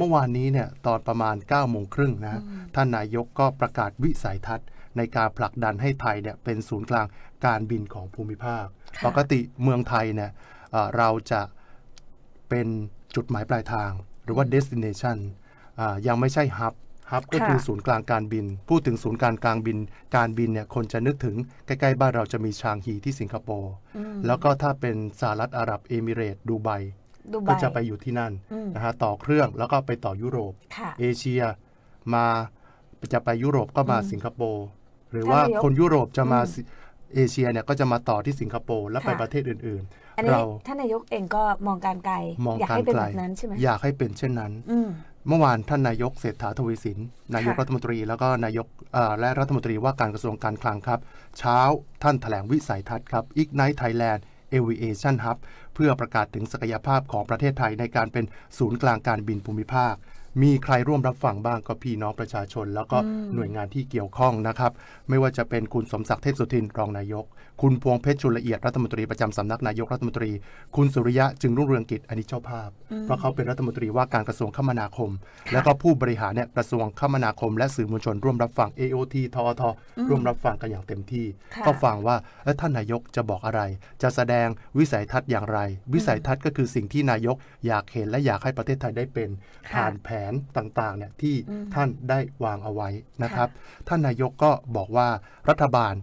เมื่อวานนี้เนี่ยตอนประมาณ9ก้าโมงครึ่งนะ ท่านนายกก็ประกาศวิสัยทัศน์ในการผลักดันให้ไทยเนี่ยเป็นศูนย์กลางการบินของภูมิภาค ปกติเมืองไทยเนี่ยเราจะเป็นจุดหมายปลายทางหรือว่า destination ยังไม่ใช่ฮับฮับ ก็คือศูนย์กลางการบิน พูดถึงศูนย์การกลางบิน การบินเนี่ยคนจะนึกถึงใกล้ ๆบ้านเราจะมีชางฮีที่สิงคโปร์แล้วก็ถ้าเป็นสหรัฐอาหรับเอมิเรตดูไบก็จะไปอยู่ที่นั่นนะฮะต่อเครื่องแล้วก็ไปต่อยุโรปเอเชียมาจะไปยุโรปก็มาสิงคโปร์หรือว่าคนยุโรปจะมา เอเชียเนี่ยก็จะมาต่อที่สิงคโปร์แล้วไปประเทศอื่นๆเราท่านนายกเองก็มองการไกลออากให้เป็นแบบนั้นใช่ไหมอยากให้เป็นเช่นนั้นเมื่อวานท่านนายกเศรษฐาทวีสินนายกรัฐมนตรีแล้วก็นายกและรัฐมนตรีว่าการกระทรวงการคลังครับ เช้าท่านแถลงวิสัยทัศน์ครับอีก i น e Thailand Aviation Hub เพื่อประกาศถึงศักยภาพของประเทศไทยในการเป็นศูนย์กลางการบินภูมิภาคมีใครร่วมรับฟังบ้างก็พี่น้องประชาชน แล้วก็หน่วยงานที่เกี่ยวข้องนะครับ ไม่ว่าจะเป็นคุณสมศักดิ์เทพสุทินรองนายก คุณพวงเพชรชุละเอียดรัฐมนตรีประจำสำนักนายกรัฐมนตรี คุณสุริยะจึงรุ่งเรืองกิจอันนี้เจ้าภาพ เพราะเขาเป็นรัฐมนตรีว่าการกระทรวงคมนาคม แล้วก็ผู้บริหารเนี่ยกระทรวงคมนาคมและสื่อมวลชน ร่วมรับฟัง AOT ทอทร่วมรับฟังกันอย่างเต็มที่ก็ฟังว่าท่านนายกจะบอกอะไร จะแสดงวิสัยทัศน์อย่างไรวิสัยทัศน์ก็คือสิ่งที่นายกอยากเห็นและอยากให้ประเทศไทยได้เป็นผ่านแผนแผนต่างๆเนี่ยที่ท่านได้วางเอาไว้นะครับ ท่านนายกก็บอกว่ารัฐบาล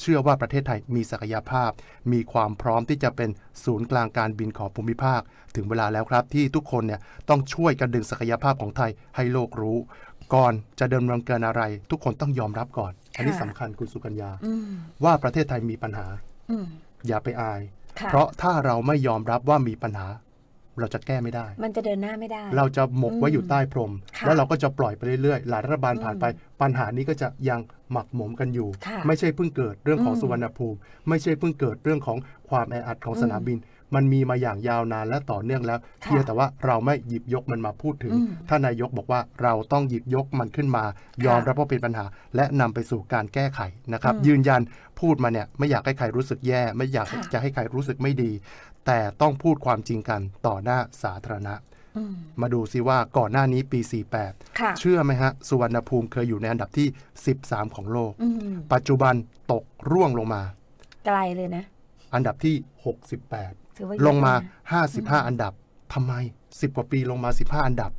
เชื่อว่าประเทศไทยมีศักยภาพ มีความพร้อมที่จะเป็นศูนย์กลางการบินของภูมิภาคถึงเวลาแล้วครับ ที่ทุกคนเนี่ยต้องช่วยกันดึงศักยภาพของไทยให้โลกรู้ ก่อนจะเดินรนงเกินอะไร ทุกคนต้องยอมรับก่อน อันนี้สำคัญคุณสุกัญญา ว่าประเทศไทยมีปัญหาอย่าไปอาย เพราะถ้าเราไม่ยอมรับว่ามีปัญหาเราจะแก้ไม่ได้ มันจะเดินหน้าไม่ได้ เราจะหมกไว้อยู่ใต้พรม แล้วเราก็จะปล่อยไปเรื่อยๆ หลายรัฐบาลผ่านไป ปัญหานี้ก็จะยัง หมักหมมกันอยู่ ไม่ใช่เพิ่งเกิดเรื่องของสุวรรณภูมิ ไม่ใช่เพิ่งเกิดเรื่องของความแออัดของสนามบิน มันมีมาอย่างยาวนานและต่อเนื่องแล้ว เพียงแต่ว่าเราไม่หยิบยกมันมาพูดถึงท่านนายกบอกว่าเราต้องหยิบยกมันขึ้นมา ยอมรับว่าเป็นปัญหา และนำไปสู่การแก้ไขนะครับ ยืนยันพูดมาเนี่ยไม่อยากให้ใครรู้สึกแย่ ไม่อยากจะให้ใครรู้สึกไม่ดีแต่ต้องพูดความจริงกันต่อหน้าสาธารณะ มาดูซิว่าก่อนหน้านี้ปี 48 เชื่อไหมฮะ สุวรรณภูมิเคยอยู่ในอันดับที่ 13 ของโลก ปัจจุบันตกร่วงลงมา ไกลเลยนะ อันดับที่ 68 ลงมา 55 อันดับทำไม 10 กว่าปีลงมา 15 อันดับ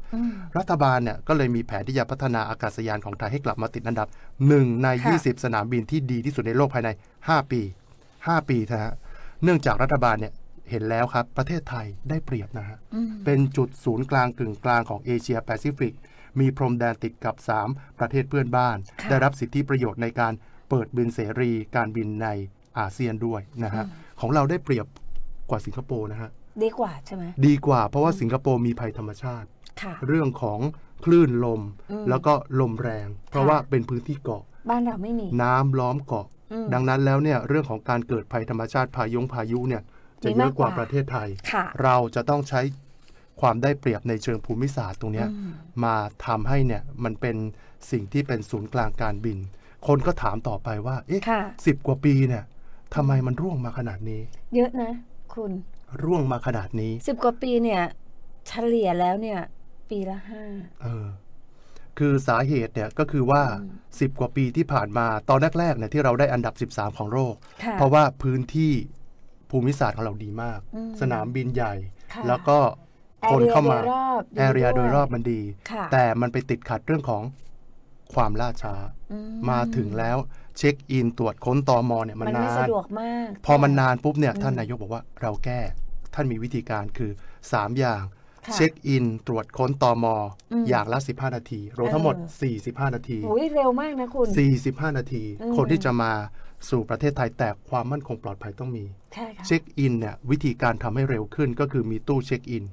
รัฐบาลเนี่ยก็เลยมีแผนที่จะพัฒนาอากาศยานของไทยให้กลับมาติดอันดับ1ใน20สนามบินที่ดีที่สุดในโลกภายใน5 ปี5ปีนะฮะเนื่องจากรัฐบาลเนี่ยเห็นแล้วครับ ประเทศไทยได้เปรียบนะฮะ เป็นจุดศูนย์กลางกึ่งกลางของเอเชียแปซิฟิก มีพรมแดนติดกับ 3 ประเทศเพื่อนบ้าน ได้รับสิทธิประโยชน์ในการเปิดบินเสรีการบินในอาเซียนด้วยนะฮะ ของเราได้เปรียบกว่าสิงคโปร์นะฮะ ดีกว่าใช่ไหม ดีกว่าเพราะว่าสิงคโปร์มีภัยธรรมชาติ เรื่องของคลื่นลม แล้วก็ลมแรง เพราะว่าเป็นพื้นที่เกาะ บ้านเราไม่มี น้ำล้อมเกาะ ดังนั้นแล้วเนี่ยเรื่องของการเกิดภัยธรรมชาติพายุพายุเนี่ยจะเยอะกว่าประเทศไทยเราจะต้องใช้ความได้เปรียบในเชิงภูมิศาสตร์ตรงนี้มาทำให้เนี่ย มันเป็นสิ่งที่เป็นศูนย์กลางการบิน คนก็ถามต่อไปว่า เอ๊ะสิบกว่าปีเนี่ยทำไมมันร่วงมาขนาดนี้ เยอะนะ คุณ ร่วงมาขนาดนี้ สิบกว่าปีเนี่ยเฉลี่ยแล้วเนี่ย ปีละห้า เออ คือสาเหตุเนี่ยก็คือว่าสิบกว่าปีที่ผ่านมาตอนแรกๆเนี่ยที่เราได้อันดับ13ของโลก เพราะว่าพื้นที่ภูมิศาสตร์ของเราดีมาก สนามบินใหญ่ แล้วก็คนเข้ามา แอเรียโดยรอบมันดี แต่มันไปติดขัดเรื่องของความล่าช้า มาถึงแล้วเช็คอินตรวจค้นตอมอเนี่ย มันนานพอมันนานปุ๊บเนี่ย ท่านนายกบอกว่าเราแก้ท่านมีวิธีการคือ 3 อย่างเช็คอิน ตรวจค้นตอมออย่างละ15 นาทีรวมทั้งหมด45นาทีโอ้ยเร็วมากนะคุณ45นาที คนที่จะมาสู่ประเทศไทย แต่ความมั่นคงปลอดภัยต้องมีเช็คอินเนี่ยวิธีการทำให้เร็วขึ้นก็คือมีตู้เช็คอิน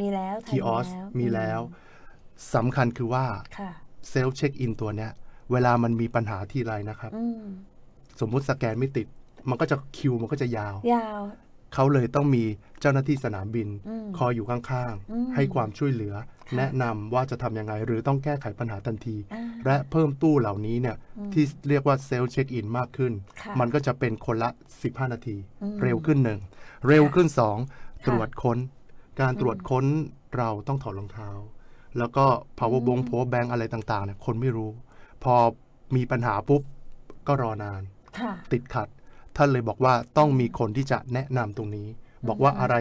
มีแล้วคีออสมีแล้วสำคัญคือว่าเซลฟ์เช็คอิน ตัวเนี้ย เวลามันมีปัญหาที่ไรนะครับสมมุติสแกนไม่ติด มันก็จะคิวมันก็จะยาวยาวเขาเลยต้องมีเจ้าหน้าที่สนามบินคอยอยู่ข้างๆ ให้ความช่วยเหลือ แนะนำว่าจะทำยังไงหรือต้องแก้ไขปัญหาทันที และเพิ่มตู้เหล่านี้เนี่ยที่เรียกว่าเซลล์เช็คอินมากขึ้น มันก็จะเป็นคนละ 15 นาที เร็วขึ้นหนึ่ง เร็วขึ้น 2 ตรวจค้น การตรวจค้นเราต้องถอดรองเท้า แล้วก็ power bank p o w e bank อะไรต่างๆเนี่ยคนไม่รู้ พอมีปัญหาปุ๊บก็รอนานติดขัดท่านเลยบอกว่าต้องมีคนที่จะแนะนำตรงนี้ บอกว่าอะไร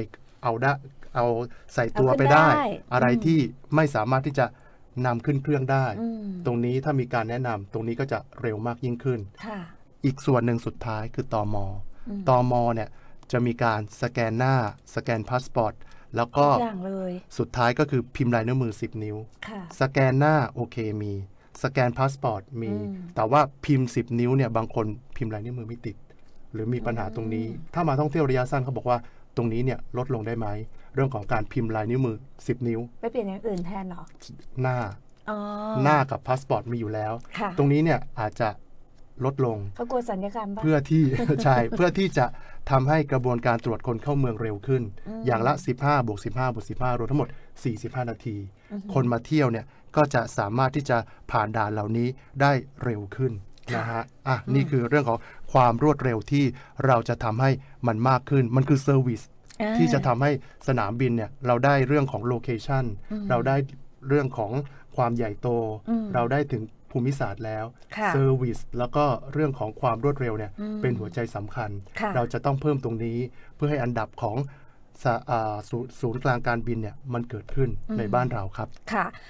เอาได้เอาใส่ตัวไปได้ อะไรที่ไม่สามารถที่จะนำขึ้นเครื่องได้ ตรงนี้ถ้ามีการแนะนำตรงนี้ก็จะเร็วมากยิ่งขึ้นอีกส่วนหนึ่งสุดท้ายคือตอมอตอมอเนี่ยจะมีการสแกนหน้าสแกนพาสปอร์ต แล้วก็สุดท้ายก็คือพิมพ์ลายนิ้วมือ 10 นิ้ว สแกนหน้าโอเคมีสแกนพาสปอร์ตมี แต่ว่าพิมพ์ 10 นิ้วเนี่ยบางคนพิมพ์ลายนิ้วมือไม่ติดหรือมีปัญหาตรงนี้ถ้ามาท่องเที่ยวระยะสั้นเขาบอกว่าตรงนี้เนี่ย ลดลงได้ไหม เรื่องของการพิมพ์ลายนิ้วมือ 10 นิ้วไปเปลี่ยนอย่างอื่นแทนหรอ หน้าหน้ากับพาสปอร์ตมีอยู่แล้ว ตรงนี้เนี่ย อาจจะลดลงเขากลัวสัญญกรรเพื่อที่ใช่เพื่อที่จะทำให้กระบวนการตรวจคนเข้าเมืองเร็วขึ้น อย่างละ 15บวก15บวก15รวมทั้งหมด 45 นาที คนมาเที่ยวเนี่ยก็จะสามารถที่จะผ่านด่านเหล่านี้ได้เร็วขึ้นนะฮะ อ่ะ นี่คือเรื่องของความรวดเร็วที่เราจะทำให้มันมากขึ้น มันคือเซอร์วิสที่จะทำให้สนามบินเนี่ยเราได้เรื่องของโลเคชันเราได้เรื่องของความใหญ่โต เราได้ถึงภูมิศาสตร์แล้ว เซอร์วิสแล้วก็เรื่องของความรวดเร็วเนี่ยเป็นหัวใจสำคัญ เราจะต้องเพิ่มตรงนี้เพื่อให้อันดับของศูนย์กลางการบินเนี่ยมันเกิดขึ้นในบ้านเราครับ ค่ะ